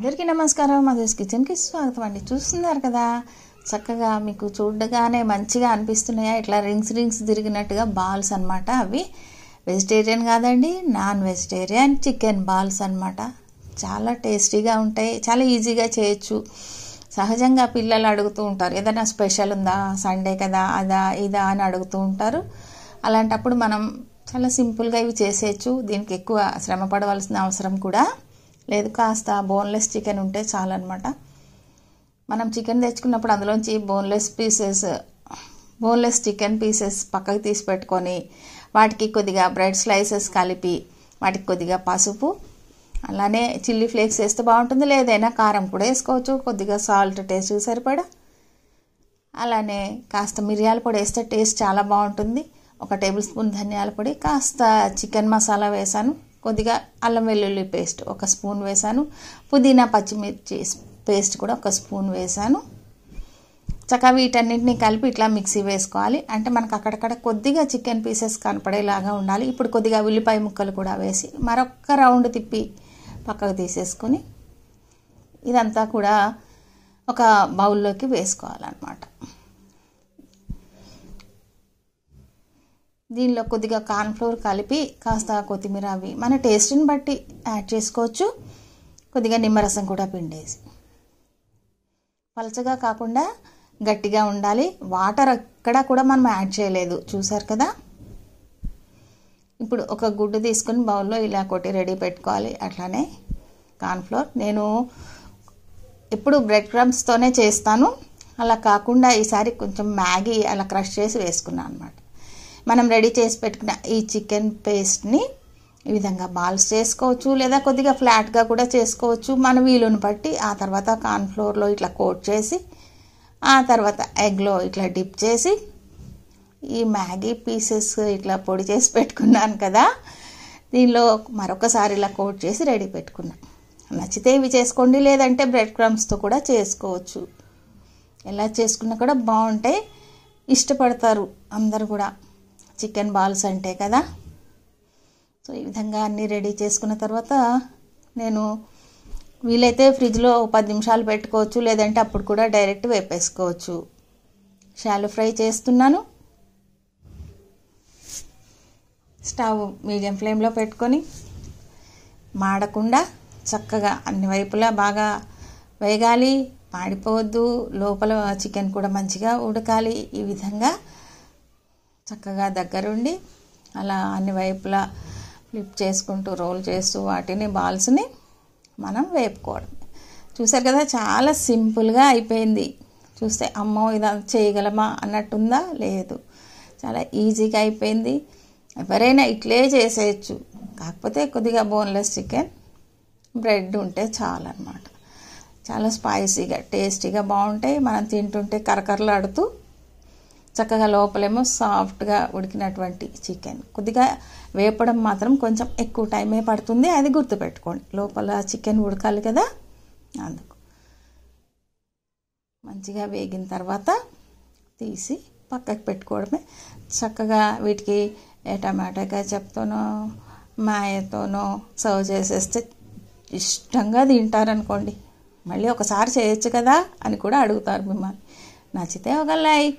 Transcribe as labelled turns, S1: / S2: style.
S1: అందరికీ నమస్కారం మధుస్ కిచెన్కి స్వాగతం అండి చూస్తున్నారు కదా చక్కగా మీకు చూడగానే మంచిగా అనిపిస్తున్నాయా ఇట్లా రింగ్స్ రింగ్స్ తిరిగినట్టుగా బాల్స్ అనమాట అవి వెజిటేరియన్ కాదండి నాన్ వెజిటేరియన్ చికెన్ బాల్స్ అనమాట చాలా టేస్టీగా ఉంటాయి చాలా ఈజీగా చేయొచ్చు సహజంగా పిల్లలు అడుగుతూ ఉంటారు ఏదైనా స్పెషల్ ఉందా సండే కదా అదా ఇదా అని అడుగుతూ ఉంటారు అలాంటప్పుడు మనం చాలా సింపుల్గా ఇవి చేసేయచ్చు దీనికి ఎక్కువ శ్రమ పడవలసిన అవసరం కూడా లేదు కాస్త బోన్లెస్ చికెన్ ఉంటే చాలన్నమాట మనం చికెన్ తెచ్చుకున్నప్పుడు అందులోంచి boneless pieces boneless chicken pieces పక్కకు తీసి పెట్టుకొని వాటికి కొద్దిగా బ్రెడ్ స్లైసెస్ కలిపి వాటికి కొద్దిగా పసుపు అలానే చిల్లీ ఫ్లేక్స్ వేస్తే బాగుంటుంది లేదైనా కారం కూడా వేసుకోవచ్చు కొద్దిగా సాల్ట్ టేస్ట్ సరిపడా అలానే కాస్త మిరియాల పొడి వేస్తే టేస్ట్ చాలా బాగుంటుంది ఒక టేబుల్ స్పూన్ ధనియాల పొడి కాస్త చికెన్ మసాలా వేసాను కొద్దిగా అల్లం వెల్లుల్లి పేస్ట్ ఒక స్పూన్ వేశాను పుదీనా పచ్చిమిర్చి పేస్ట్ కూడా ఒక స్పూన్ వేశాను చక్కగా వీటన్నింటినీ కలిపి ఇట్లా మిక్సీ వేసుకోవాలి అంటే మనకు అక్కడక్కడ కొద్దిగా చికెన్ పీసెస్ కనపడేలాగా ఉండాలి ఇప్పుడు కొద్దిగా ఉల్లిపాయ ముక్కలు కూడా వేసి మరొక రౌండ్ తిప్పి పక్కకు తీసేసుకుని ఇదంతా కూడా ఒక బౌల్లోకి వేసుకోవాలన్నమాట దీనిలో కొద్దిగా కార్న్ఫ్లోర్ కలిపి కాస్త కొత్తిమీర అవి మన టేస్ట్ని బట్టి యాడ్ చేసుకోవచ్చు కొద్దిగా నిమ్మరసం కూడా పిండేసి పలచగా కాకుండా గట్టిగా ఉండాలి వాటర్ ఎక్కడా కూడా మనం యాడ్ చేయలేదు చూసారు కదా ఇప్పుడు ఒక గుడ్డు తీసుకుని బౌల్లో ఇలా కొట్టి రెడీ పెట్టుకోవాలి అట్లానే కార్న్ఫ్లోర్ నేను ఎప్పుడు బ్రెడ్ క్రమ్స్తోనే చేస్తాను అలా కాకుండా ఈసారి కొంచెం మ్యాగీ అలా క్రష్ చేసి వేసుకున్నాను అనమాట మనం రెడీ చేసి పెట్టుకున్న ఈ చికెన్ పేస్ట్ని ఈ విధంగా బాల్స్ చేసుకోవచ్చు లేదా కొద్దిగా ఫ్లాట్గా కూడా చేసుకోవచ్చు మన వీలుని బట్టి ఆ తర్వాత కార్న్ఫ్లోర్లో ఇట్లా కోట్ చేసి ఆ తర్వాత ఎగ్లో ఇట్లా డిప్ చేసి ఈ మ్యాగీ పీసెస్ ఇట్లా పొడి చేసి పెట్టుకున్నాను కదా దీనిలో మరొకసారి ఇలా కోట్ చేసి రెడీ పెట్టుకున్నాను నచ్చితే ఇవి చేసుకోండి లేదంటే బ్రెడ్ క్రమ్స్తో కూడా చేసుకోవచ్చు ఎలా చేసుకున్నా కూడా బాగుంటాయి ఇష్టపడతారు అందరు కూడా చికెన్ బాల్స్ అంటే కదా సో ఈ విధంగా అన్నీ రెడీ చేసుకున్న తర్వాత నేను వీలైతే ఫ్రిడ్జ్లో పది నిమిషాలు పెట్టుకోవచ్చు లేదంటే అప్పుడు కూడా డైరెక్ట్ వేపేసుకోవచ్చు షాలు ఫ్రై చేస్తున్నాను స్టవ్ మీడియం ఫ్లేమ్లో పెట్టుకొని మాడకుండా చక్కగా అన్ని వైపులా బాగా వేగాలి మాడిపోవద్దు లోపల చికెన్ కూడా మంచిగా ఉడకాలి ఈ విధంగా చక్కగా దగ్గరుండి అలా అన్ని వైపులా ఫ్లిప్ చేసుకుంటూ రోల్ చేస్తూ వాటిని బాల్స్ని మనం వేపుకోవడం చూసారు కదా చాలా సింపుల్గా అయిపోయింది చూస్తే అమ్మో ఇదా చేయగలమా అన్నట్టుందా లేదు చాలా ఈజీగా అయిపోయింది ఎవరైనా ఇట్లే చేసేయచ్చు కాకపోతే కొద్దిగా బోన్లెస్ చికెన్ బ్రెడ్ ఉంటే చాలన్నమాట చాలా స్పైసీగా టేస్టీగా బాగుంటాయి మనం తింటుంటే కరకరలాడుతూ చక్కగా లోపలేమో సాఫ్ట్గా ఉడికినటువంటి చికెన్ కొద్దిగా వేపడం మాత్రం కొంచెం ఎక్కువ టైమే పడుతుంది అది గుర్తుపెట్టుకోండి లోపల చికెన్ ఉడకాలి కదా అందుకు మంచిగా వేగిన తర్వాత తీసి పక్కకు పెట్టుకోవడమే చక్కగా వీటికి టమాటా చెప్తానో మాయతోనో సర్వ్ చేసేస్తే ఇష్టంగా తింటారనుకోండి మళ్ళీ ఒకసారి చేయొచ్చు కదా అని కూడా అడుగుతారు మిమ్మల్ని నచ్చితే ఒక లైక్